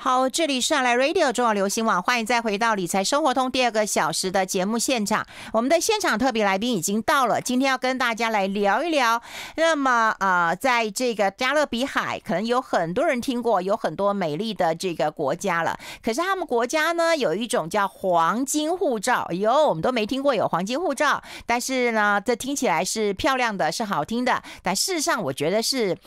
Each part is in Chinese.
好，这里是阿来 Radio 中华流行网，欢迎再回到理财生活通第二个小时的节目现场。我们的现场特别来宾已经到了，今天要跟大家来聊一聊。那么，呃，在这个加勒比海，可能有很多人听过，有很多美丽的这个国家了。可是他们国家呢，有一种叫黄金护照。哟，呦，我们都没听过有黄金护照，但是呢，这听起来是漂亮的，是好听的。但事实上，我觉得是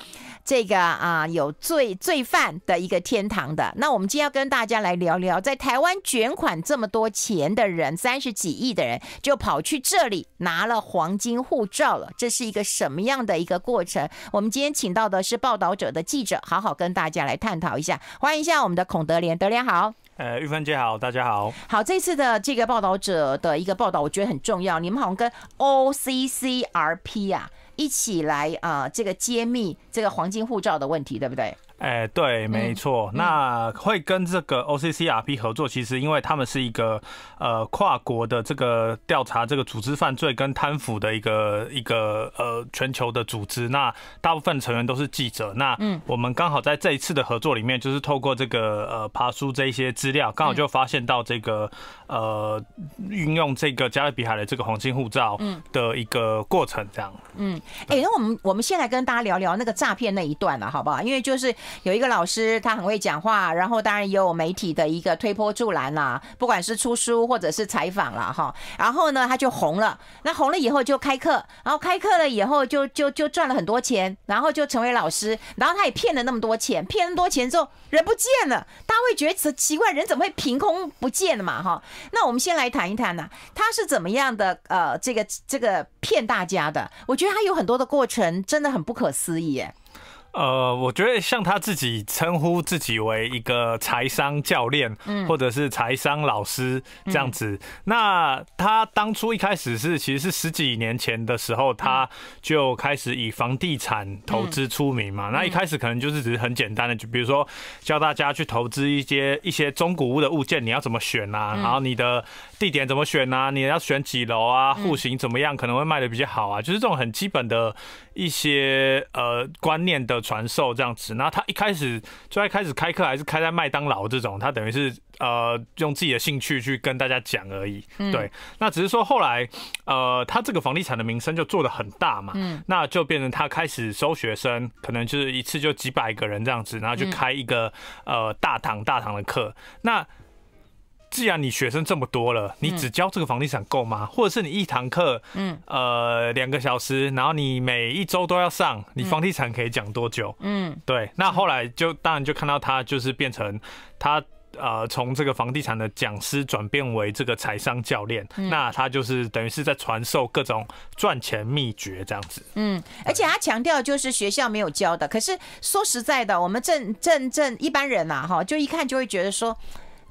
这个啊，有罪罪犯的一个天堂的。那我们今天要跟大家来聊聊，在台湾卷款这么多钱的人，三十几亿的人，就跑去这里拿了黄金护照了，这是一个什么样的一个过程？我们今天请到的是报道者的记者，好好跟大家来探讨一下。欢迎一下我们的孔德连，德连好。呃，玉芬姐好，大家好。好，这次的这个报道者的一个报道，我觉得很重要。你们好像跟 OCCRP 啊一起来啊，这个揭秘这个黄金护照的问题，对不对？哎，对，没错。那会跟这个 O C C R P 合作，其实因为他们是一个呃跨国的这个调查这个组织犯罪跟贪腐的一个一个呃全球的组织。那大部分成员都是记者。那嗯，我们刚好在这一次的合作里面，就是透过这个呃爬书这一些资料，刚好就发现到这个呃运用这个加勒比海的这个黄金护照的一个过程这样。嗯，哎，那我们我们先来跟大家聊聊那个诈骗那一段了，好不好？因为就是。有一个老师，他很会讲话，然后当然也有媒体的一个推波助澜啦，不管是出书或者是采访了哈，然后呢他就红了，那红了以后就开课，然后开课了以后就就就赚了很多钱，然后就成为老师，然后他也骗了那么多钱，骗那么多钱之后人不见了，大家会觉得奇怪，人怎么会凭空不见了嘛哈？那我们先来谈一谈呢，他是怎么样的呃这个这个骗大家的？我觉得他有很多的过程，真的很不可思议哎。呃，我觉得像他自己称呼自己为一个财商教练，或者是财商老师这样子。那他当初一开始是，其实是十几年前的时候，他就开始以房地产投资出名嘛。那一开始可能就是只是很简单的，就比如说教大家去投资一些一些中古屋的物件，你要怎么选啊？然后你的。地点怎么选呢？你要选几楼啊？户型怎么样可能会卖的比较好啊？就是这种很基本的一些呃观念的传授这样子。然后他一开始最开始开课还是开在麦当劳这种，他等于是呃用自己的兴趣去跟大家讲而已。对，那只是说后来呃他这个房地产的名声就做的很大嘛，那就变成他开始收学生，可能就是一次就几百个人这样子，然后就开一个呃大堂大堂的课。那既然你学生这么多了，你只教这个房地产够吗？或者是你一堂课，嗯，呃，两个小时，然后你每一周都要上，你房地产可以讲多久？嗯，对。那后来就当然就看到他就是变成他呃，从这个房地产的讲师转变为这个财商教练。那他就是等于是在传授各种赚钱秘诀这样子。嗯，而且他强调就是学校没有教的。可是说实在的，我们正正正一般人呐，哈，就一看就会觉得说。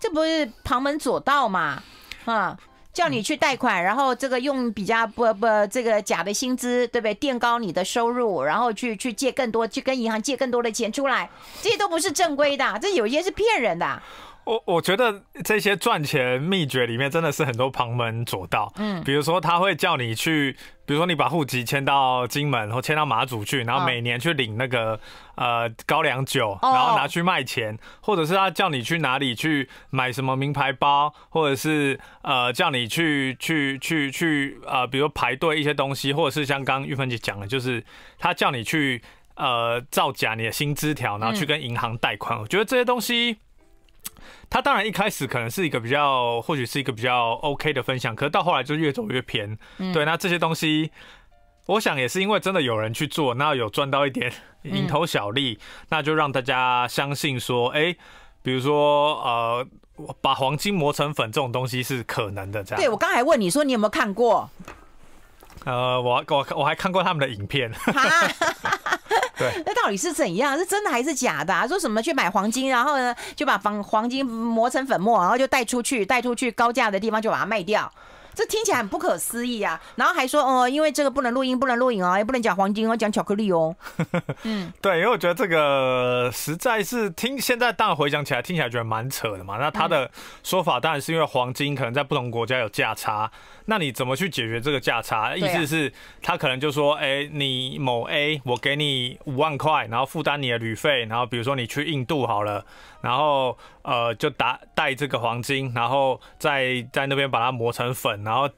这不是旁门左道嘛？啊，叫你去贷款，然后这个用比较不不这个假的薪资，对不对？垫高你的收入，然后去去借更多，去跟银行借更多的钱出来，这些都不是正规的，这有些是骗人的。我我觉得这些赚钱秘诀里面真的是很多旁门左道，嗯，比如说他会叫你去，比如说你把户籍迁到金门，然后迁到马祖去，然后每年去领那个呃高粱酒，然后拿去卖钱，或者是他叫你去哪里去买什么名牌包，或者是呃叫你去去去去呃，比如排队一些东西，或者是像刚玉芬姐讲的，就是他叫你去呃造假你的薪资条，然后去跟银行贷款。我觉得这些东西。他当然一开始可能是一个比较，或许是一个比较 OK 的分享，可是到后来就越走越偏。对，那这些东西，我想也是因为真的有人去做，那有赚到一点 蝇头小利，那就让大家相信说，哎，比如说呃，把黄金磨成粉这种东西是可能的这样。对，我刚才问你说你有没有看过？呃，我我我还看过他们的影片。那到底是怎样？是真的还是假的？说什么去买黄金，然后呢就把黄黄金磨成粉末，然后就带出去，带出去高价的地方就把它卖掉。这听起来很不可思议啊！然后还说哦，因为这个不能录音，不能录影啊，也不能讲黄金哦，讲巧克力哦。嗯，对，因为我觉得这个实在是听现在当然回想起来听起来觉得蛮扯的嘛。那他的说法当然是因为黄金可能在不同国家有价差。那你怎么去解决这个价差？意思是，他可能就说，哎，你某 A，我给你五万块，然后负担你的旅费，然后比如说你去印度好了，然后呃，就打带这个黄金，然后再在那边把它磨成粉，然后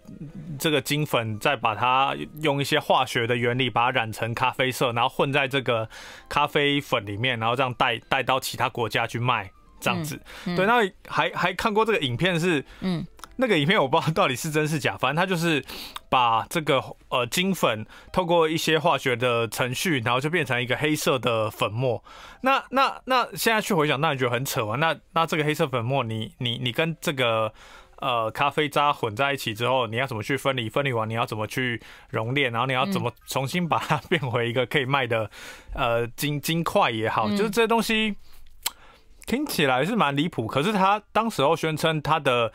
这个金粉再把它用一些化学的原理把它染成咖啡色，然后混在这个咖啡粉里面，然后这样带带到其他国家去卖，这样子。对，那还还看过这个影片是，嗯。那个影片我不知道到底是真是假，反正他就是把这个呃金粉透过一些化学的程序，然后就变成一个黑色的粉末。那那那现在去回想，那你觉得很扯吗？那那这个黑色粉末，你你你跟这个呃咖啡渣混在一起之后，你要怎么去分离？分离完你要怎么去熔炼？然后你要怎么重新把它变回一个可以卖的呃金金块也好，就是这些东西听起来是蛮离谱。可是他当时候宣称他的。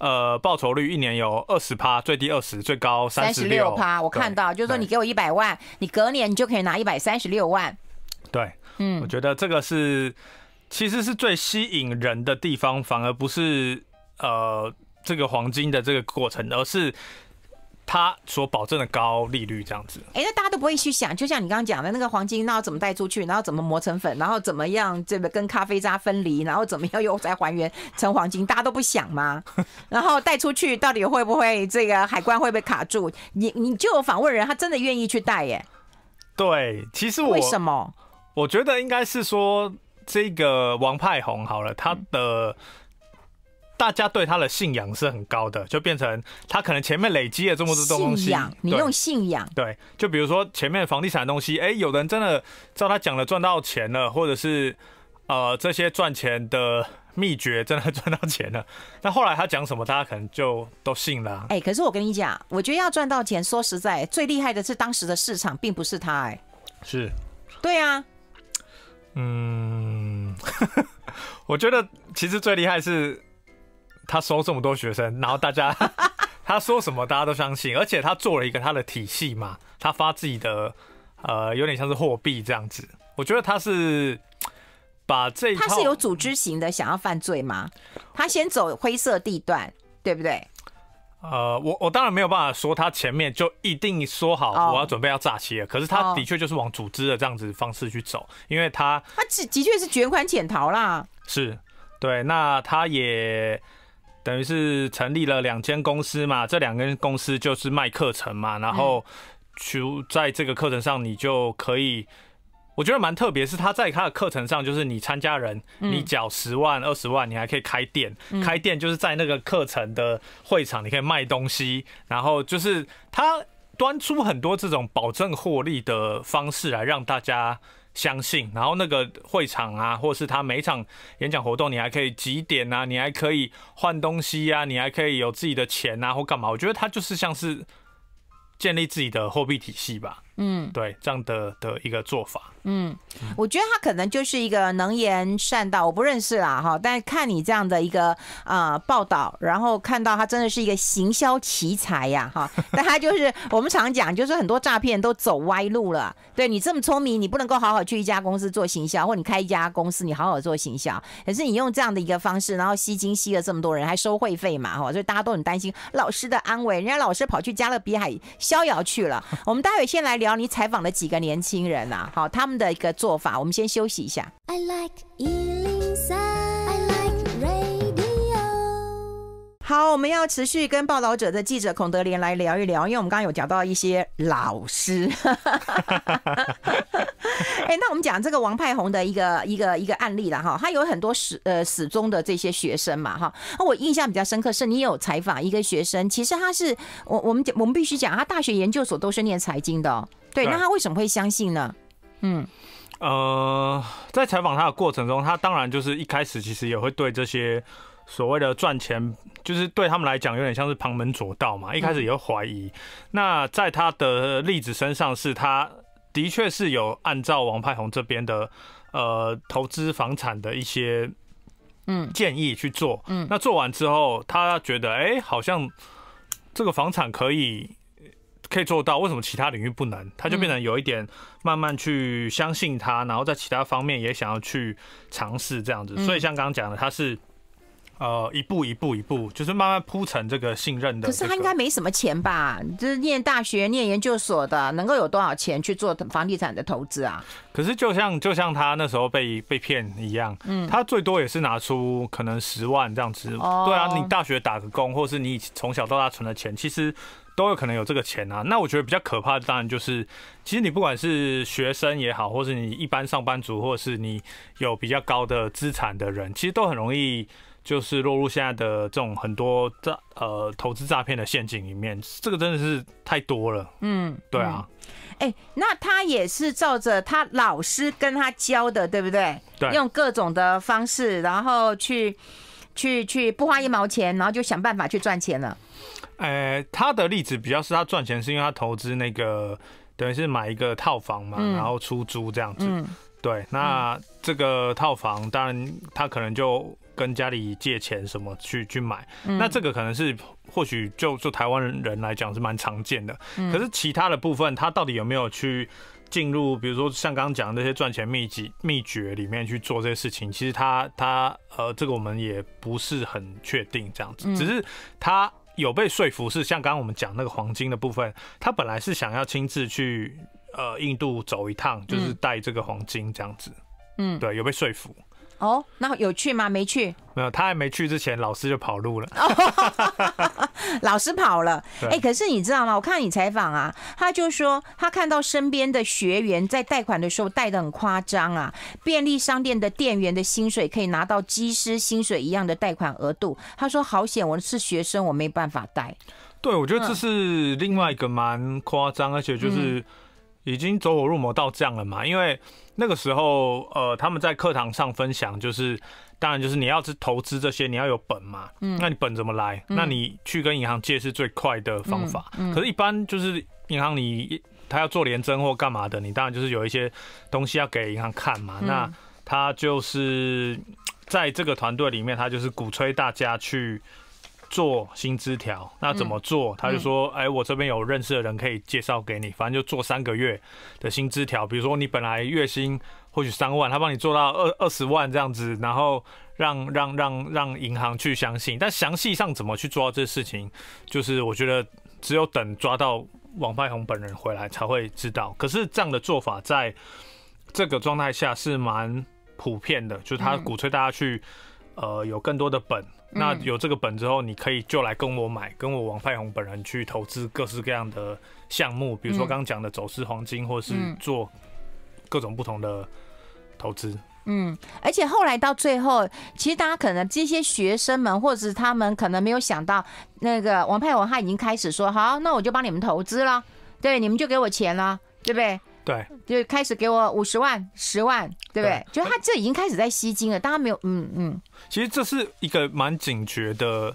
呃，报酬率一年有二十趴，最低二十，最高三十六趴。我看到就是说，你给我一百万，你隔年你就可以拿一百三十六万。对，嗯，我觉得这个是其实是最吸引人的地方，反而不是呃这个黄金的这个过程，而是。他所保证的高利率这样子，哎，那大家都不会去想，就像你刚刚讲的那个黄金，那要怎么带出去，然后怎么磨成粉，然后怎么样这个跟咖啡渣分离，然后怎么样又再还原成黄金，大家都不想吗？然后带出去到底会不会这个海关会被卡住？你你就访问人，他真的愿意去带耶？对，其实我为什么？我觉得应该是说这个王派红好了，他的。大家对他的信仰是很高的，就变成他可能前面累积了这么多东西。信仰，你用信仰对。就比如说前面房地产的东西，哎，有人真的照他讲的赚到钱了，或者是呃这些赚钱的秘诀真的赚到钱了。那后来他讲什么，大家可能就都信了。哎，可是我跟你讲，我觉得要赚到钱，说实在，最厉害的是当时的市场并不是他。哎，是。对啊。嗯，我觉得其实最厉害是。他收这么多学生，然后大家 他说什么大家都相信，而且他做了一个他的体系嘛，他发自己的呃有点像是货币这样子。我觉得他是把这他是有组织型的想要犯罪吗？他先走灰色地段，对不对？呃，我我当然没有办法说他前面就一定说好我要准备要诈欺，可是他的确就是往组织的这样子方式去走，因为他他的确是卷款潜逃啦，是对，那他也。等于是成立了两间公司嘛，这两间公司就是卖课程嘛，然后就在这个课程上你就可以，我觉得蛮特别，是他在他的课程上，就是你参加人，你缴十万、二十万，你还可以开店，开店就是在那个课程的会场，你可以卖东西，然后就是他端出很多这种保证获利的方式来让大家。相信，然后那个会场啊，或是他每场演讲活动，你还可以几点啊，你还可以换东西啊，你还可以有自己的钱啊，或干嘛？我觉得他就是像是建立自己的货币体系吧。嗯，对，这样的的一个做法，嗯，我觉得他可能就是一个能言善道，我不认识啦哈，但看你这样的一个呃报道，然后看到他真的是一个行销奇才呀哈，但他就是我们常讲，就是很多诈骗都走歪路了，对你这么聪明，你不能够好好去一家公司做行销，或你开一家公司，你好好做行销，可是你用这样的一个方式，然后吸金吸了这么多人，还收会费嘛哈，所以大家都很担心老师的安危，人家老师跑去加勒比海逍遥去了，我们待会先来聊。然后你采访了几个年轻人呐？好，他们的一个做法，我们先休息一下。I like 好，我们要持续跟报道者的记者孔德莲来聊一聊，因为我们刚刚有讲到一些老师。哎，那我们讲这个王派红的一个一个一个案例了哈，他有很多始呃始终的这些学生嘛哈。那我印象比较深刻是你有采访一个学生，其实他是我我们我们必须讲他大学研究所都是念财经的。对，那他为什么会相信呢？嗯，呃，在采访他的过程中，他当然就是一开始其实也会对这些所谓的赚钱，就是对他们来讲有点像是旁门左道嘛，一开始也会怀疑。那在他的例子身上，是他的确是有按照王派红这边的呃投资房产的一些嗯建议去做，嗯，那做完之后，他觉得哎，好像这个房产可以。可以做到，为什么其他领域不能？他就变成有一点慢慢去相信他，然后在其他方面也想要去尝试这样子。所以像刚刚讲的，他是呃一步一步一步，就是慢慢铺成这个信任的。可是他应该没什么钱吧？就是念大学、念研究所的，能够有多少钱去做房地产的投资啊？可是就像就像他那时候被被骗一样，嗯，他最多也是拿出可能十万这样子。对啊，你大学打个工，或是你从小到大存的钱，其实。都有可能有这个钱啊，那我觉得比较可怕的当然就是，其实你不管是学生也好，或是你一般上班族，或是你有比较高的资产的人，其实都很容易就是落入现在的这种很多诈呃投资诈骗的陷阱里面，这个真的是太多了。嗯，对啊，哎，那他也是照着他老师跟他教的，对不对？对，用各种的方式，然后去。去去不花一毛钱，然后就想办法去赚钱了。呃，他的例子比较是他赚钱是因为他投资那个，等于是买一个套房嘛，然后出租这样子。对，那这个套房当然他可能就跟家里借钱什么去去买，那这个可能是或许就就台湾人来讲是蛮常见的。可是其他的部分，他到底有没有去？进入比如说像刚刚讲那些赚钱秘籍秘诀里面去做这些事情，其实他他呃这个我们也不是很确定这样子，只是他有被说服，是像刚刚我们讲那个黄金的部分，他本来是想要亲自去呃印度走一趟，就是带这个黄金这样子，嗯，对，有被说服。哦，那有去吗？没去，没有。他还没去之前，老师就跑路了。老师跑了。哎，可是你知道吗？我看你采访啊，他就说他看到身边的学员在贷款的时候贷的很夸张啊。便利商店的店员的薪水可以拿到技师薪水一样的贷款额度。他说：“好险，我是学生，我没办法贷。”对，我觉得这是另外一个蛮夸张，而且就是已经走火入魔到这样了嘛，因为。那个时候，呃，他们在课堂上分享，就是当然就是你要去投资这些，你要有本嘛，嗯，那你本怎么来？那你去跟银行借是最快的方法，可是，一般就是银行你他要做联增或干嘛的，你当然就是有一些东西要给银行看嘛，那他就是在这个团队里面，他就是鼓吹大家去。做新资条，那怎么做？他就说，哎，我这边有认识的人可以介绍给你，反正就做三个月的新资条。比如说你本来月薪或许三万，他帮你做到二二十万这样子，然后让让让让银行去相信。但详细上怎么去抓这事情，就是我觉得只有等抓到王派宏本人回来才会知道。可是这样的做法在这个状态下是蛮普遍的，就是他鼓吹大家去呃有更多的本。那有这个本之后，你可以就来跟我买，跟我王派红本人去投资各式各样的项目，比如说刚刚讲的走私黄金，或是做各种不同的投资。嗯，而且后来到最后，其实大家可能这些学生们或者是他们可能没有想到，那个王派红他已经开始说：“好，那我就帮你们投资了，对，你们就给我钱了，对不对？”对，就开始给我五十万、十万，对不对？就他这已经开始在吸金了，但他没有，嗯嗯。其实这是一个蛮警觉的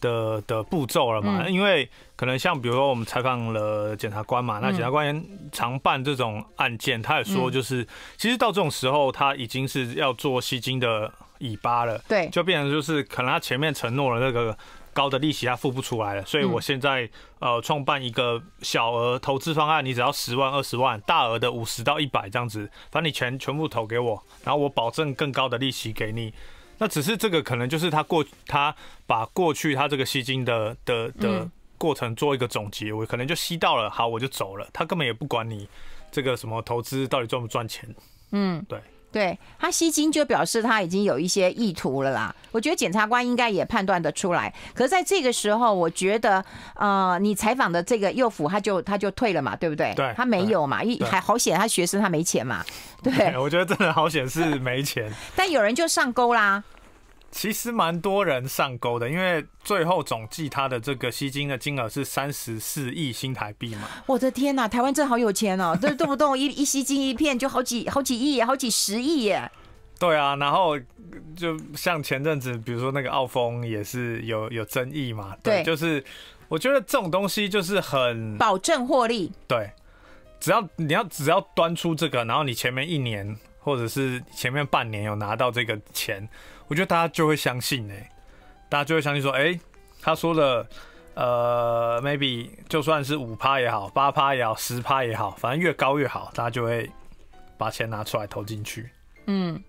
的的步骤了嘛，因为可能像比如说我们采访了检察官嘛，那检察官常办这种案件，他也说就是，其实到这种时候他已经是要做吸金的尾巴了，对，就变成就是可能他前面承诺了那个。高的利息他付不出来了，所以我现在呃创办一个小额投资方案，你只要十万二十万，大额的五十到一百这样子，反正你全全部投给我，然后我保证更高的利息给你。那只是这个可能就是他过他把过去他这个吸金的的的过程做一个总结，我可能就吸到了，好我就走了，他根本也不管你这个什么投资到底赚不赚钱。嗯，对。对他吸金就表示他已经有一些意图了啦。我觉得检察官应该也判断得出来。可是在这个时候，我觉得，呃，你采访的这个幼辅，他就他就退了嘛，对不对？对，他没有嘛，一还好险，他学生他没钱嘛，对对？我觉得真的好险是没钱。但有人就上钩啦。其实蛮多人上钩的，因为最后总计他的这个吸金的金额是三十四亿新台币嘛。我的天呐，台湾真好有钱哦，这 动不动一一吸金一片就好几好几亿，好几十亿耶。对啊，然后就像前阵子，比如说那个澳峰也是有有争议嘛。对，就是我觉得这种东西就是很保证获利。对，只要你要只要端出这个，然后你前面一年或者是前面半年有拿到这个钱。我觉得大家就会相信哎，大家就会相信说，哎，他说的，呃，maybe 就算是五趴也好，八趴也好，十趴也好，反正越高越好，大家就会把钱拿出来投进去，嗯。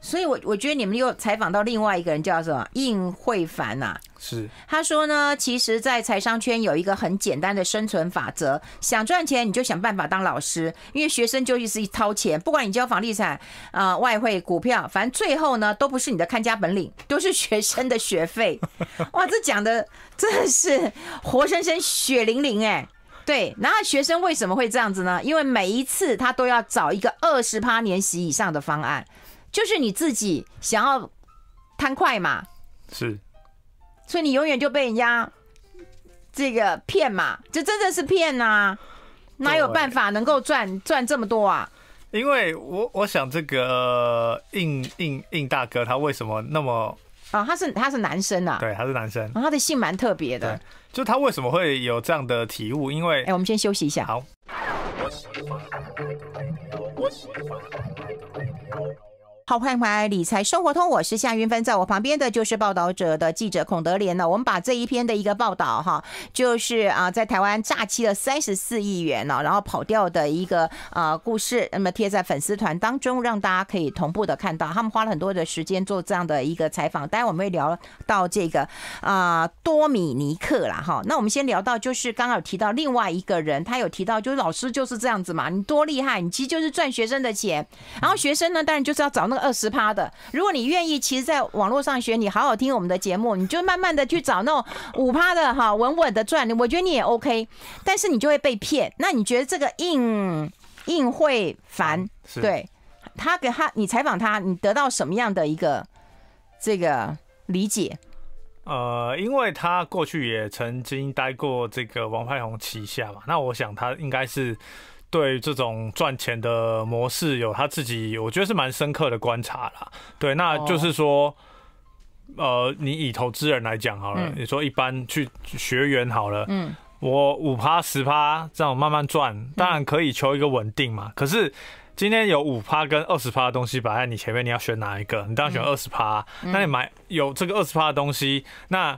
所以，我我觉得你们又采访到另外一个人，叫什么应慧凡呐？是，他说呢，其实，在财商圈有一个很简单的生存法则：想赚钱，你就想办法当老师，因为学生就是掏钱。不管你交房地产、啊外汇、股票，反正最后呢，都不是你的看家本领，都是学生的学费。哇，这讲的真的是活生生血淋淋哎！对，然后学生为什么会这样子呢？因为每一次他都要找一个二十趴年息以上的方案。就是你自己想要贪快嘛，是，所以你永远就被人家这个骗嘛，这真的是骗呐，哪有办法能够赚赚这么多啊？因为我我想这个应应应大哥他为什么那么啊？他是他是男生啊，对，他是男生，他的性蛮特别的，就他为什么会有这样的体悟？因为哎，我们先休息一下，好。好，欢迎回来理财生活通，我是夏云芬，在我旁边的就是报道者的记者孔德莲呢。我们把这一篇的一个报道，哈，就是啊，在台湾诈欺了三十四亿元呢，然后跑掉的一个啊故事，那么贴在粉丝团当中，让大家可以同步的看到。他们花了很多的时间做这样的一个采访，当然我们会聊到这个啊，多米尼克啦。哈。那我们先聊到就是刚刚提到另外一个人，他有提到，就是老师就是这样子嘛，你多厉害，你其实就是赚学生的钱，然后学生呢，当然就是要找那个。二十趴的，如果你愿意，其实在网络上学，你好好听我们的节目，你就慢慢的去找那种五趴的哈，稳稳的赚。你我觉得你也 OK，但是你就会被骗。那你觉得这个应应会烦？对，他给他你采访他，你得到什么样的一个这个理解？呃，因为他过去也曾经待过这个王派红旗下嘛，那我想他应该是。对这种赚钱的模式有他自己，我觉得是蛮深刻的观察啦。对，那就是说，呃，你以投资人来讲好了，你说一般去学员好了，嗯，我五趴十趴这样慢慢赚，当然可以求一个稳定嘛。可是今天有五趴跟二十趴的东西摆在你前面，你要选哪一个？你当然选二十趴，那你买有这个二十趴的东西，那。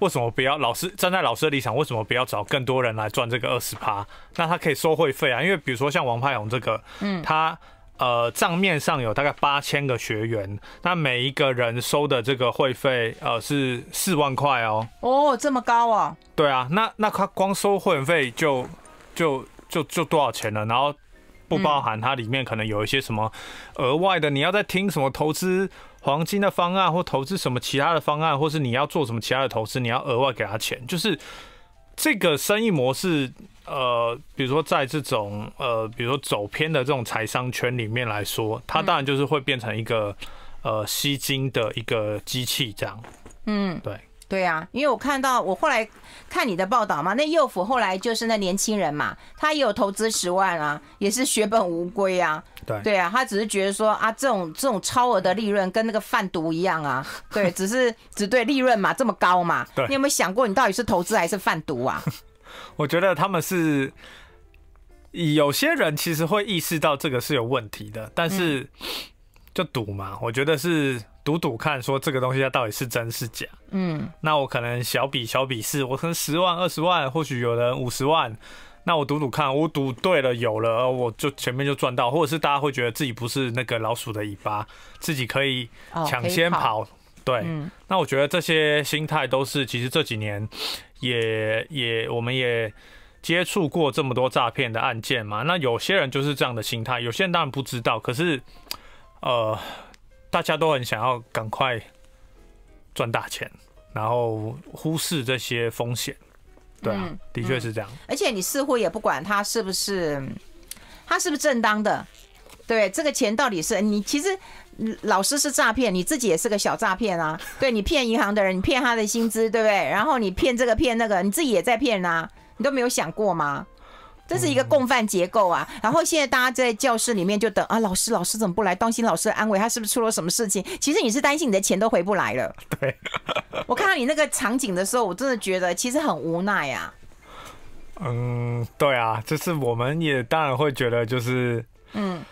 为什么不要老师站在老师的立场？为什么不要找更多人来赚这个二十趴？那他可以收会费啊，因为比如说像王派勇这个，嗯，他呃账面上有大概八千个学员，那每一个人收的这个会费呃是四万块哦。哦，这么高啊？对啊，那那他光收会员费就就就就多少钱了？然后不包含它里面可能有一些什么额外的，你要在听什么投资？黄金的方案，或投资什么其他的方案，或是你要做什么其他的投资，你要额外给他钱，就是这个生意模式。呃，比如说在这种呃，比如说走偏的这种财商圈里面来说，它当然就是会变成一个呃吸金的一个机器这样。嗯，对。对啊，因为我看到我后来看你的报道嘛，那幼府后来就是那年轻人嘛，他也有投资十万啊，也是血本无归啊。对对啊，他只是觉得说啊，这种这种超额的利润跟那个贩毒一样啊。对，只是只对利润嘛，这么高嘛。对，你有没有想过，你到底是投资还是贩毒啊？我觉得他们是有些人其实会意识到这个是有问题的，但是就赌嘛，我觉得是。赌赌看，说这个东西它到底是真是假？嗯，那我可能小比小比试，我可能十万、二十万，或许有人五十万，那我赌赌看，我赌对了，有了，我就前面就赚到，或者是大家会觉得自己不是那个老鼠的尾巴，自己可以抢先跑。对，那我觉得这些心态都是，其实这几年也也我们也接触过这么多诈骗的案件嘛。那有些人就是这样的心态，有些人当然不知道，可是呃。大家都很想要赶快赚大钱，然后忽视这些风险，对啊，的确是这样。而且你似乎也不管他是不是，他是不是正当的？对，这个钱到底是你？其实老师是诈骗，你自己也是个小诈骗啊！对你骗银行的人，你骗他的薪资，对不对？然后你骗这个骗那个，你自己也在骗啊！你都没有想过吗？这是一个共犯结构啊，然后现在大家在教室里面就等啊，老师老师怎么不来？担心老师的安危，他是不是出了什么事情？其实你是担心你的钱都回不来了。对，我看到你那个场景的时候，我真的觉得其实很无奈啊。嗯，对啊，就是我们也当然会觉得，就是嗯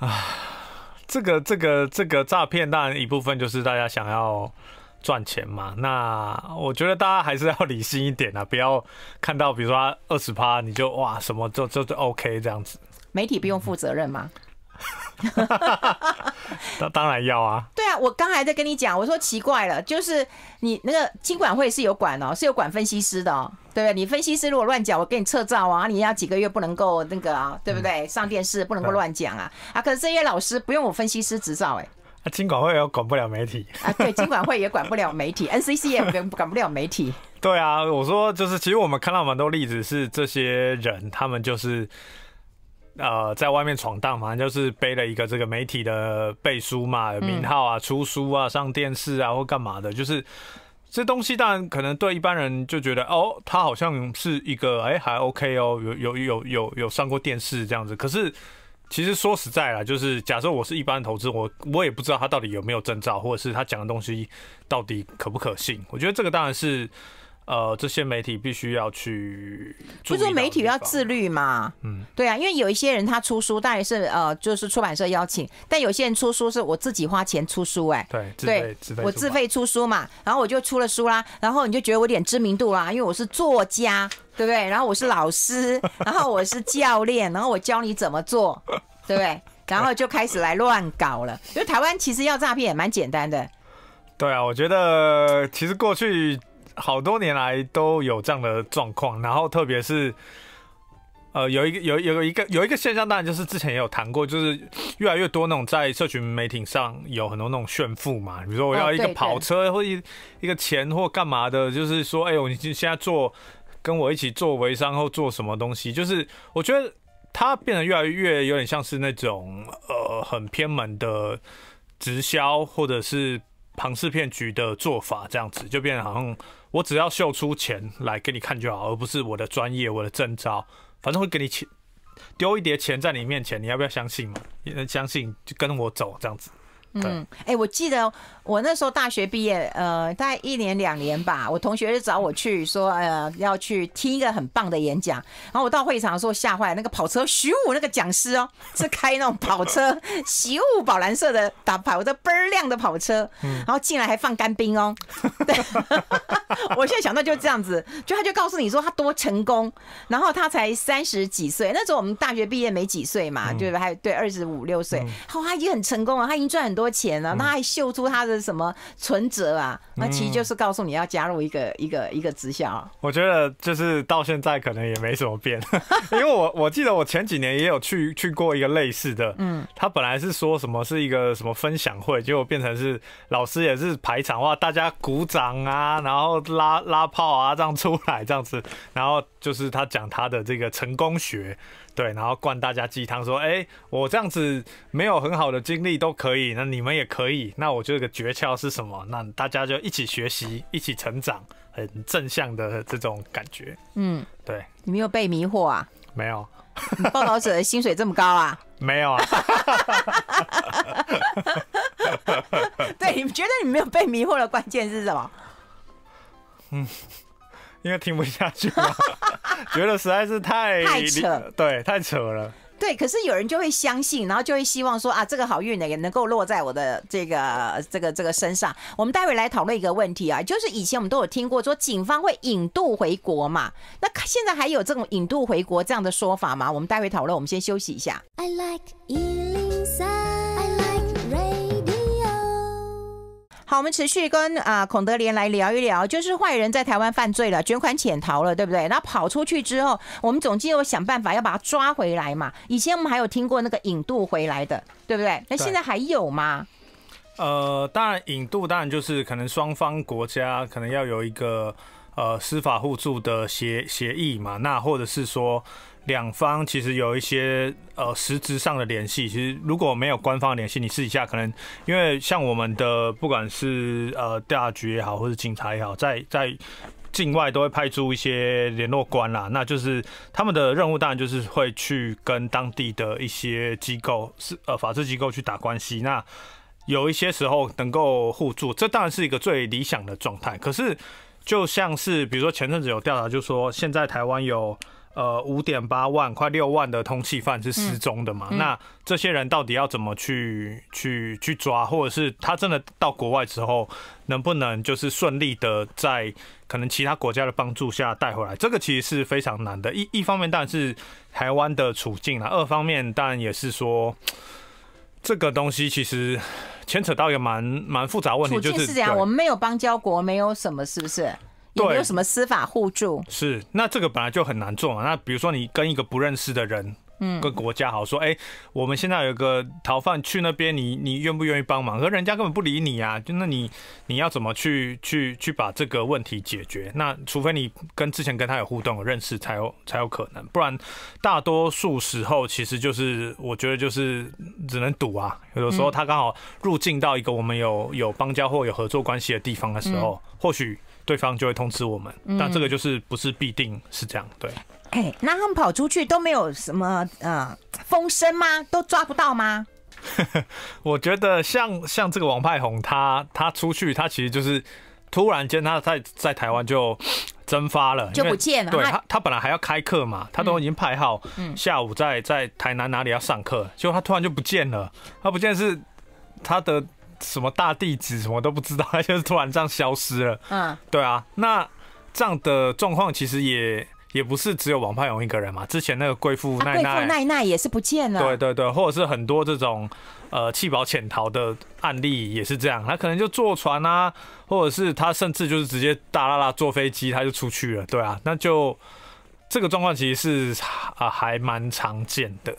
啊，这个这个这个诈骗，当然一部分就是大家想要。赚钱嘛？那我觉得大家还是要理性一点啊，不要看到比如说二十趴你就哇什么就就就 OK 这样子。媒体不用负责任吗？那 当然要啊。对啊，我刚才在跟你讲，我说奇怪了，就是你那个经管会是有管哦，是有管分析师的，哦，对不对？你分析师如果乱讲，我给你撤照啊，你要几个月不能够那个啊，对不对？上电视不能够乱讲啊啊！可是这些老师不用我分析师执照哎。啊，金管会又管不了媒体啊，对，金管会也管不了媒体，NCC 也管管不了媒体。对啊，我说就是，其实我们看到蛮多例子是这些人，他们就是呃，在外面闯荡嘛，就是背了一个这个媒体的背书嘛，名号啊、出书啊、上电视啊或干嘛的，就是这东西，当然可能对一般人就觉得，哦，他好像是一个哎还 OK 哦，有有有有有上过电视这样子，可是。其实说实在啦，就是假设我是一般投资，我我也不知道他到底有没有证照，或者是他讲的东西到底可不可信。我觉得这个当然是。呃，这些媒体必须要去，不是媒体要自律嘛？嗯，对啊，因为有一些人他出书，当然是呃，就是出版社邀请；但有些人出书是我自己花钱出书，哎，对，对，我自费出书嘛，然后我就出了书啦，然后你就觉得我有点知名度啦，因为我是作家，对不对？然后我是老师，然后我是教练，然后我教你怎么做，对不对？然后就开始来乱搞了。因为台湾其实要诈骗也蛮简单的。对啊，我觉得其实过去。好多年来都有这样的状况，然后特别是，呃，有一个有有一个有一个现象，当然就是之前也有谈过，就是越来越多那种在社群媒体上有很多那种炫富嘛，比如说我要一个跑车或一一个钱或干嘛的，就是说，哎呦，你现现在做跟我一起做微商或做什么东西，就是我觉得它变得越来越有点像是那种呃很偏门的直销或者是。庞氏骗局的做法，这样子就变成好像我只要秀出钱来给你看就好，而不是我的专业、我的证照，反正会给你钱，丢一叠钱在你面前，你要不要相信嘛？你能相信就跟我走，这样子。嗯，哎，我记得我那时候大学毕业，呃，大概一年两年吧，我同学就找我去说，呃，要去听一个很棒的演讲。然后我到会场，的时候吓坏，那个跑车，徐 武那个讲师哦，是开那种跑车，徐武宝蓝色的，打跑的倍儿亮的跑车，然后进来还放干冰哦。对，我现在想到就这样子，就他就告诉你说他多成功，然后他才三十几岁，那时候我们大学毕业没几岁嘛，对不对？还对二十五六岁，好，他已经很成功了，他已经赚很多。多钱啊，他还秀出他的什么存折啊？那其实就是告诉你要加入一个一个一个直销。我觉得就是到现在可能也没什么变，因为我我记得我前几年也有去去过一个类似的。嗯，他本来是说什么是一个什么分享会，果变成是老师也是排场哇，大家鼓掌啊，然后拉拉炮啊，这样出来这样子，然后。就是他讲他的这个成功学，对，然后灌大家鸡汤，说：“哎，我这样子没有很好的经历都可以，那你们也可以。那我这个诀窍是什么？那大家就一起学习，一起成长，很正向的这种感觉。”嗯，对，你没有被迷惑啊？没有。报道者的薪水这么高啊？没有啊。对，你们觉得你没有被迷惑的关键是什么？嗯。因为听不下去，了，觉得实在是太太扯，对，太扯了。对，可是有人就会相信，然后就会希望说啊，这个好运呢也能够落在我的这个这个这个身上。我们待会来讨论一个问题啊，就是以前我们都有听过说警方会引渡回国嘛，那现在还有这种引渡回国这样的说法吗？我们待会讨论，我们先休息一下。I like 好，我们持续跟啊孔德连来聊一聊，就是坏人在台湾犯罪了，卷款潜逃了，对不对？那跑出去之后，我们总计有想办法要把他抓回来嘛？以前我们还有听过那个引渡回来的，对不对？那现在还有吗？呃，当然引渡当然就是可能双方国家可能要有一个呃司法互助的协协议嘛，那或者是说。两方其实有一些呃实质上的联系。其实如果没有官方联系，你私底下可能因为像我们的不管是呃调查局也好，或者警察也好，在在境外都会派出一些联络官啦。那就是他们的任务当然就是会去跟当地的一些机构是呃法制机构去打关系。那有一些时候能够互助，这当然是一个最理想的状态。可是就像是比如说前阵子有调查，就说现在台湾有。呃，五点八万快六万的通缉犯是失踪的嘛？那这些人到底要怎么去去去抓，或者是他真的到国外之后，能不能就是顺利的在可能其他国家的帮助下带回来？这个其实是非常难的。一一方面当然是台湾的处境啦，二方面当然也是说这个东西其实牵扯到一个蛮蛮复杂问题，就是这样。我们没有邦交国，没有什么，是不是？有没有什么司法互助？是，那这个本来就很难做嘛。那比如说你跟一个不认识的人、嗯，个国家，好说，哎，我们现在有一个逃犯去那边，你你愿不愿意帮忙？可人家根本不理你啊！就那你你要怎么去去去把这个问题解决？那除非你跟之前跟他有互动、有认识，才有才有可能。不然，大多数时候其实就是我觉得就是只能赌啊。有的时候他刚好入境到一个我们有有邦交或有合作关系的地方的时候，或许。对方就会通知我们，但这个就是不是必定是这样，对。哎，那他们跑出去都没有什么呃风声吗？都抓不到吗？我觉得像像这个王派红，他他出去，他其实就是突然间他在在台湾就蒸发了，就不见了。对他他本来还要开课嘛，他都已经派号，下午在在台南哪里要上课，结果他突然就不见了。他不见是他的。什么大弟子什么都不知道，他 就是突然这样消失了。嗯，对啊，那这样的状况其实也也不是只有王盼勇一个人嘛。之前那个贵妇奈奈也是不见了。对对对，或者是很多这种呃弃保潜逃的案例也是这样，他可能就坐船啊，或者是他甚至就是直接大啦啦坐飞机他就出去了。对啊，那就这个状况其实是啊还蛮常见的。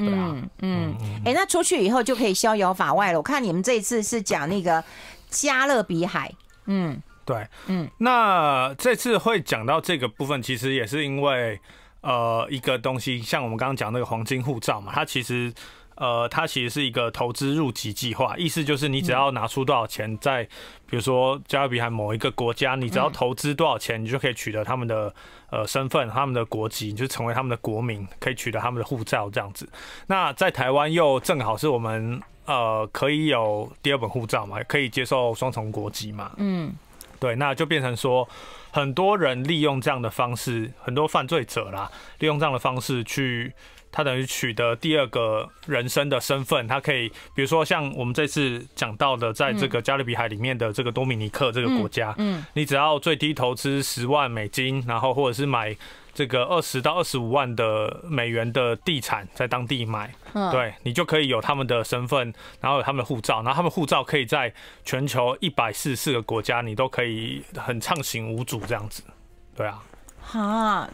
嗯嗯嗯，哎，那出去以后就可以逍遥法外了。我看你们这一次是讲那个加勒比海，嗯，对，嗯，那这次会讲到这个部分，其实也是因为呃，一个东西，像我们刚刚讲那个黄金护照嘛，它其实。呃，它其实是一个投资入籍计划，意思就是你只要拿出多少钱，在比如说加勒比海某一个国家，你只要投资多少钱，你就可以取得他们的呃身份、他们的国籍，你就成为他们的国民，可以取得他们的护照这样子。那在台湾又正好是我们呃可以有第二本护照嘛，可以接受双重国籍嘛。嗯，对，那就变成说很多人利用这样的方式，很多犯罪者啦，利用这样的方式去。他等于取得第二个人生的身份，他可以，比如说像我们这次讲到的，在这个加勒比海里面的这个多米尼克这个国家，嗯，你只要最低投资十万美金，然后或者是买这个二十到二十五万的美元的地产在当地买，嗯，对你就可以有他们的身份，然后有他们的护照，然后他们护照可以在全球一百四十四个国家，你都可以很畅行无阻这样子，对啊，哈。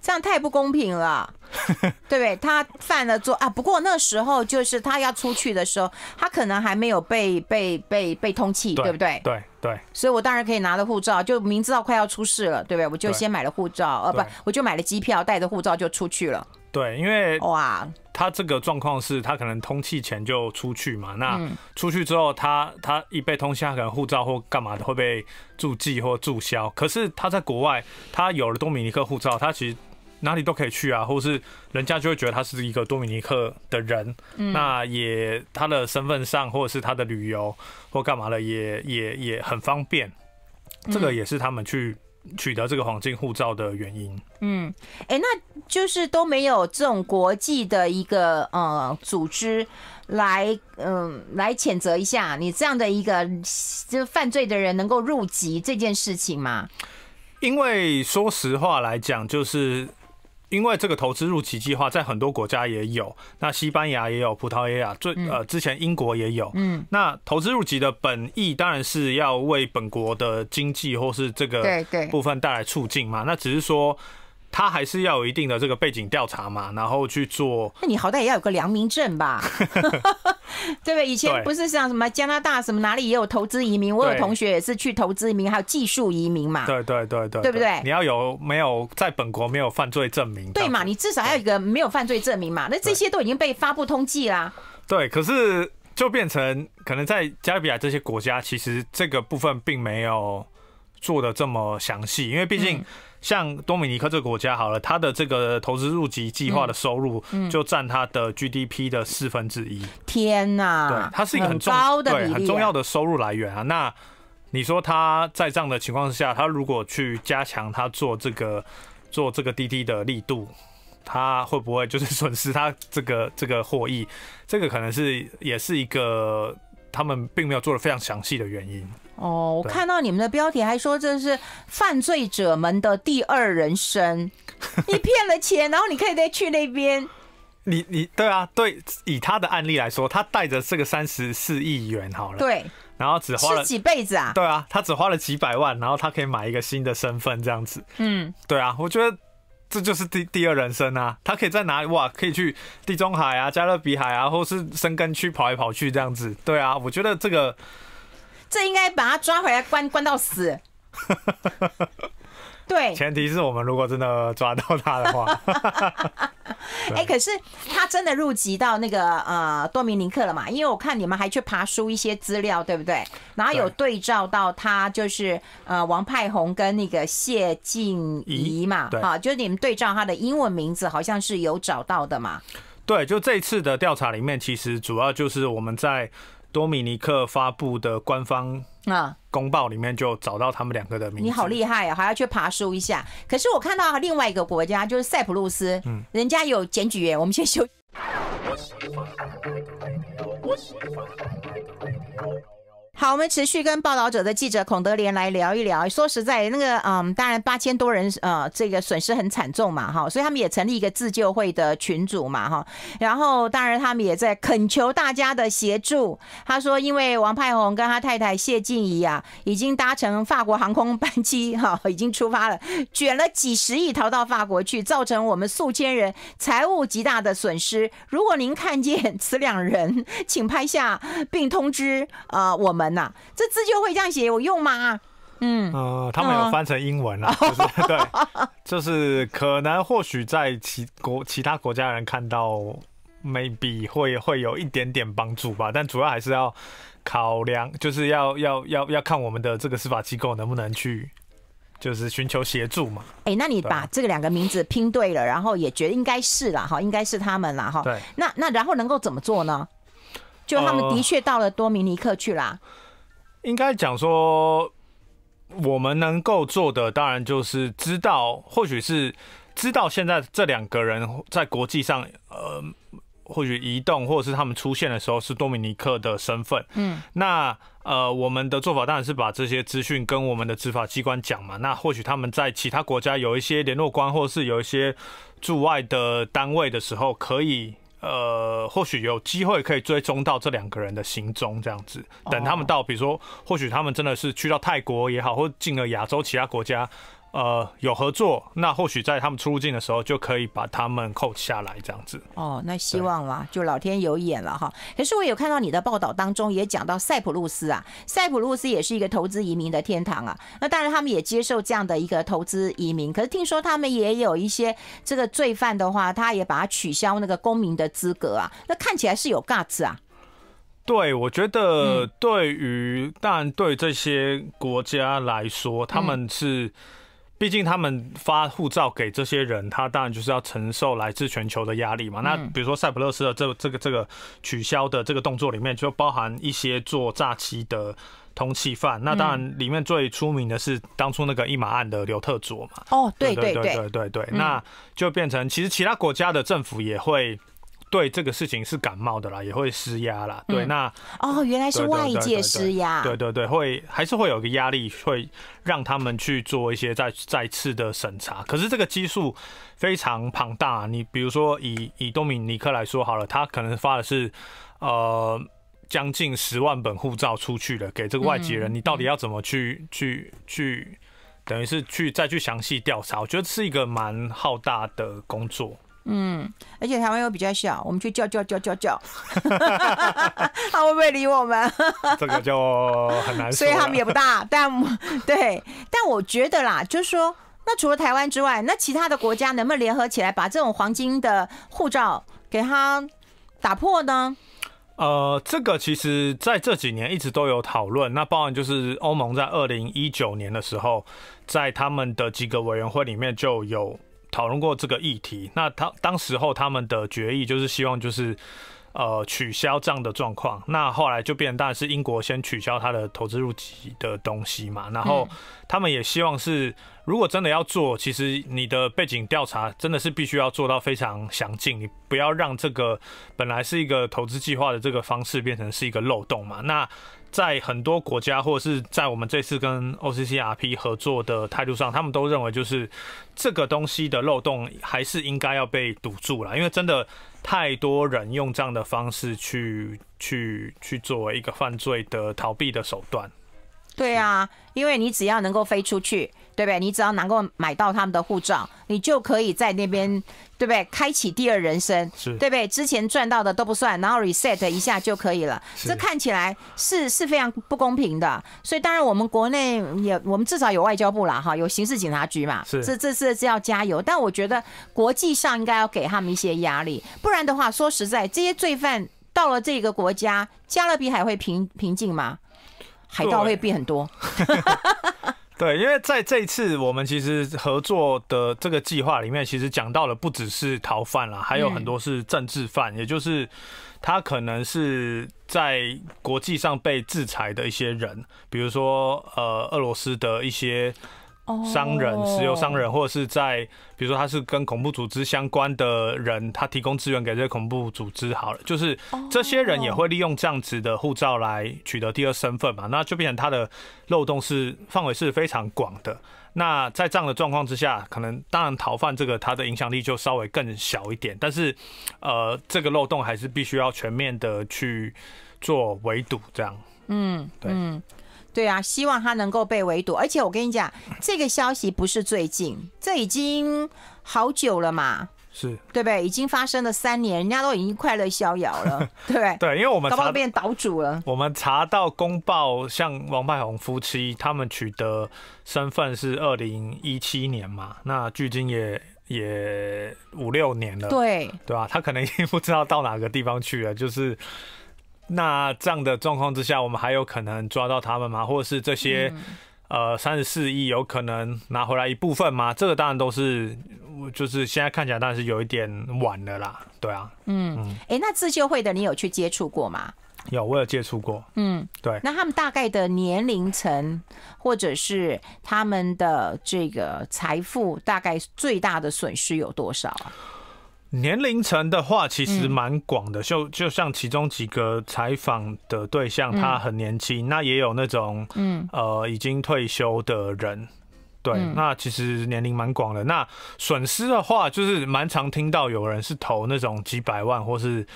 这样太不公平了，对不对？他犯了错啊！不过那时候就是他要出去的时候，他可能还没有被被被被通气，对不对？对对。所以我当然可以拿了护照，就明知道快要出事了，对不对？我就先买了护照，呃，不，我就买了机票，带着护照就出去了。对，因为哇，他这个状况是他可能通气前就出去嘛，那出去之后，他他一被通气，他可能护照或干嘛的会被注记或注销。可是他在国外，他有了多米尼克护照，他其实。哪里都可以去啊，或是人家就会觉得他是一个多米尼克的人，那也他的身份上，或者是他的旅游或干嘛的，也也也很方便。这个也是他们去取得这个黄金护照的原因。嗯，哎，那就是都没有这种国际的一个呃组织来嗯来谴责一下你这样的一个就犯罪的人能够入籍这件事情吗？因为说实话来讲，就是。因为这个投资入籍计划在很多国家也有，那西班牙也有，葡萄牙最呃之前英国也有，嗯，那投资入籍的本意当然是要为本国的经济或是这个部分带来促进嘛，那只是说。他还是要有一定的这个背景调查嘛，然后去做。那你好歹也要有个良民证吧？对对？以前不是像什么加拿大什么哪里也有投资移民，我有同学也是去投资移民，还有技术移民嘛。对对对对，对不对？你要有没有在本国没有犯罪证明？对嘛，你至少要一个没有犯罪证明嘛。那这些都已经被发布通缉啦。对，可是就变成可能在加利比亚这些国家，其实这个部分并没有。做的这么详细，因为毕竟像多米尼克这个国家好了，它的这个投资入籍计划的收入就占它的 GDP 的四分之一。天哪，它是一个很高的、对很重要的收入来源啊。那你说他在这样的情况下，他如果去加强他做这个做这个滴滴的力度，他会不会就是损失他这个这个获益？这个可能是也是一个。他们并没有做的非常详细的原因。哦，我看到你们的标题还说这是犯罪者们的第二人生，你骗了钱，然后你可以再去那边。你你对啊，对，以他的案例来说，他带着这个三十四亿元好了，对，然后只花了几辈子啊，对啊，他只花了几百万，然后他可以买一个新的身份这样子。嗯，对啊，我觉得。这就是第第二人生啊！他可以在哪里哇？可以去地中海啊、加勒比海啊，或是深根区跑来跑去这样子。对啊，我觉得这个，这应该把他抓回来关关到死。对，前提是我们如果真的抓到他的话，哎，可是他真的入籍到那个呃多米尼克了嘛？因为我看你们还去爬书一些资料，对不对？然后有对照到他就是呃王派红跟那个谢静怡嘛，啊，就是你们对照他的英文名字，好像是有找到的嘛。对，就这次的调查里面，其实主要就是我们在。多米尼克发布的官方啊公报里面就找到他们两个的名字。你好厉害哦，还要去爬书一下。可是我看到另外一个国家就是塞浦路斯，嗯，人家有检举耶。我们先休。息。好，我们持续跟报道者的记者孔德连来聊一聊。说实在，那个，嗯，当然八千多人，呃，这个损失很惨重嘛，哈，所以他们也成立一个自救会的群组嘛，哈，然后当然他们也在恳求大家的协助。他说，因为王派红跟他太太谢静怡啊，已经搭乘法国航空班机，哈，已经出发了，卷了几十亿逃到法国去，造成我们数千人财务极大的损失。如果您看见此两人，请拍下并通知啊我们。呐，这字就会这样写，有用吗？嗯，呃，他们有翻成英文了，对，就是可能或许在其国其他国家人看到，maybe 会会有一点点帮助吧，但主要还是要考量，就是要要要要看我们的这个司法机构能不能去，就是寻求协助嘛。哎，那你把这个两个名字拼对了，然后也觉得应该是了哈，应该是他们了哈。对，那那然后能够怎么做呢？就他们的确到了多米尼克去啦。应该讲说，我们能够做的当然就是知道，或许是知道现在这两个人在国际上，呃，或许移动或者是他们出现的时候是多米尼克的身份。嗯，那呃，我们的做法当然是把这些资讯跟我们的执法机关讲嘛。那或许他们在其他国家有一些联络官，或是有一些驻外的单位的时候，可以。呃，或许有机会可以追踪到这两个人的行踪，这样子，等他们到，比如说，或许他们真的是去到泰国也好，或进了亚洲其他国家。呃，有合作，那或许在他们出入境的时候，就可以把他们扣下来这样子。哦，那希望啦，就老天有眼了哈。可是我有看到你的报道当中也讲到塞浦路斯啊，塞浦路斯也是一个投资移民的天堂啊。那当然他们也接受这样的一个投资移民，可是听说他们也有一些这个罪犯的话，他也把他取消那个公民的资格啊。那看起来是有尬子啊。对，我觉得对于当然对这些国家来说，他们是。毕竟他们发护照给这些人，他当然就是要承受来自全球的压力嘛。那比如说塞浦路斯的这这个这个取消的这个动作里面，就包含一些做诈欺的通缉犯。那当然里面最出名的是当初那个一马案的刘特佐嘛。哦，对对对对对对，那就变成其实其他国家的政府也会。对这个事情是感冒的啦，也会施压啦。对，那哦，原来是外界施压。对对对，会还是会有一个压力，会让他们去做一些再再次的审查。可是这个基数非常庞大，你比如说以以多米尼克来说好了，他可能发的是呃将近十万本护照出去了给这个外籍人，你到底要怎么去去去，等于是去再去详细调查？我觉得是一个蛮浩大的工作。嗯，而且台湾又比较小，我们去叫叫叫叫叫，他会不会理我们？这个就很难说。所以他们也不大，但对，但我觉得啦，就是说，那除了台湾之外，那其他的国家能不能联合起来，把这种黄金的护照给他打破呢？呃，这个其实在这几年一直都有讨论。那包含就是欧盟在二零一九年的时候，在他们的几个委员会里面就有。讨论过这个议题，那他当时候他们的决议就是希望就是，呃取消这样的状况，那后来就变成当然是英国先取消他的投资入籍的东西嘛，然后他们也希望是如果真的要做，其实你的背景调查真的是必须要做到非常详尽，你不要让这个本来是一个投资计划的这个方式变成是一个漏洞嘛，那。在很多国家，或者是在我们这次跟 OCCRP 合作的态度上，他们都认为，就是这个东西的漏洞还是应该要被堵住了，因为真的太多人用这样的方式去去去作为一个犯罪的逃避的手段。对啊，因为你只要能够飞出去。对不对？你只要能够买到他们的护照，你就可以在那边，对不对？开启第二人生，对不对？之前赚到的都不算，然后 reset 一下就可以了。这看起来是是非常不公平的。所以当然我们国内也，我们至少有外交部啦，哈，有刑事警察局嘛。是，这这是要加油。但我觉得国际上应该要给他们一些压力，不然的话，说实在，这些罪犯到了这个国家，加勒比海会平平静吗？海盗会变很多。对，因为在这一次我们其实合作的这个计划里面，其实讲到了不只是逃犯啦，还有很多是政治犯，也就是他可能是在国际上被制裁的一些人，比如说呃，俄罗斯的一些。商人、石油商人，或者是在，比如说他是跟恐怖组织相关的人，他提供资源给这些恐怖组织。好了，就是这些人也会利用这样子的护照来取得第二身份嘛？那就变成他的漏洞是范围是非常广的。那在这样的状况之下，可能当然逃犯这个他的影响力就稍微更小一点，但是呃，这个漏洞还是必须要全面的去做围堵，这样。嗯，对。对啊，希望他能够被围堵。而且我跟你讲，这个消息不是最近，这已经好久了嘛，是对不对？已经发生了三年，人家都已经快乐逍遥了，对不对？对，因为我们方便变岛主了。我们查到公报，像王派宏夫妻他们取得身份是二零一七年嘛，那距今也也五六年了，对对吧？他可能已经不知道到哪个地方去了，就是。那这样的状况之下，我们还有可能抓到他们吗？或者是这些，呃，三十四亿有可能拿回来一部分吗？这个当然都是，就是现在看起来当然是有一点晚了啦，对啊，嗯，哎，那自救会的你有去接触过吗？有，我有接触过，嗯，对。那他们大概的年龄层，或者是他们的这个财富，大概最大的损失有多少？年龄层的话，其实蛮广的。就就像其中几个采访的对象，他很年轻，那也有那种，嗯，呃，已经退休的人。对，那其实年龄蛮广的。那损失的话，就是蛮常听到有人是投那种几百万或是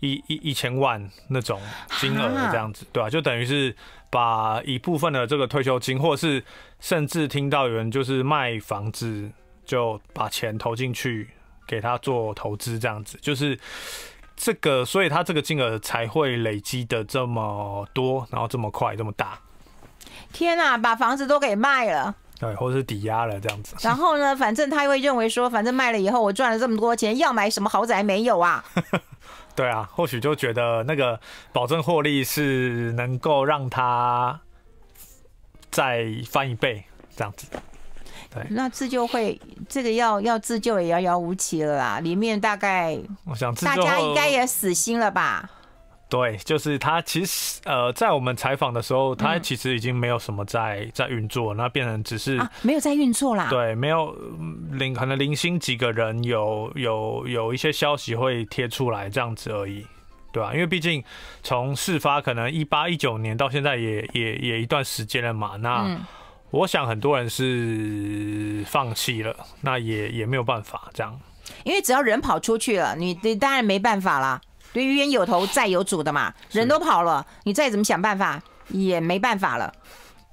一一一千万那种金额这样子，对吧？就等于是把一部分的这个退休金，或是甚至听到有人就是卖房子就把钱投进去。给他做投资，这样子就是这个，所以他这个金额才会累积的这么多，然后这么快这么大。天哪，把房子都给卖了，对，或者是抵押了这样子。然后呢，反正他会认为说，反正卖了以后，我赚了这么多钱，要买什么豪宅没有啊？对啊，或许就觉得那个保证获利是能够让他再翻一倍这样子。那自救会，这个要要自救也遥遥无期了啦。里面大概，我想大家应该也死心了吧？对，就是他其实呃，在我们采访的时候，他其实已经没有什么在在运作，那变成只是没有在运作啦。对，没有零，可能零星几个人有有有一些消息会贴出来这样子而已，对吧？因为毕竟从事发可能一八一九年到现在也也也一段时间了嘛，那。我想很多人是放弃了，那也也没有办法这样，因为只要人跑出去了，你你当然没办法啦。对，冤有头债有主的嘛，人都跑了，你再怎么想办法也没办法了，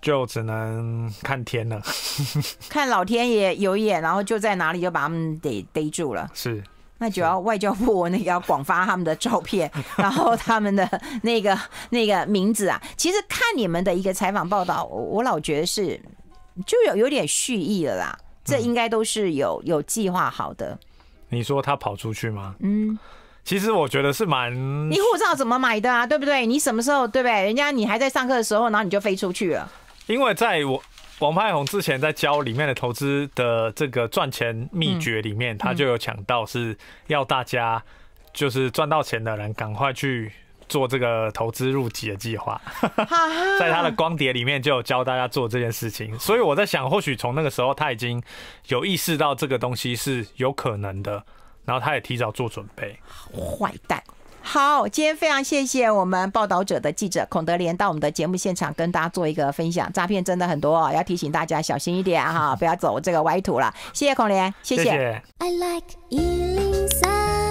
就只能看天了，看老天爷有眼，然后就在哪里就把他们给逮住了。是。那就要外交部，那个要广发他们的照片，然后他们的 那个那个名字啊。其实看你们的一个采访报道，我老觉得是就有有点蓄意了啦。这应该都是有有计划好的。你说他跑出去吗？嗯，其实我觉得是蛮……你护照怎么买的啊？对不对？你什么时候？对不对？人家你还在上课的时候，然后你就飞出去了。因为在我。王派红之前在教里面的投资的这个赚钱秘诀里面，他就有讲到是要大家就是赚到钱的人赶快去做这个投资入籍的计划，在他的光碟里面就有教大家做这件事情。所以我在想，或许从那个时候他已经有意识到这个东西是有可能的，然后他也提早做准备。坏蛋。好，今天非常谢谢我们报道者的记者孔德莲到我们的节目现场跟大家做一个分享。诈骗真的很多，要提醒大家小心一点哈，不要走这个歪途了。谢谢孔莲，谢谢。I like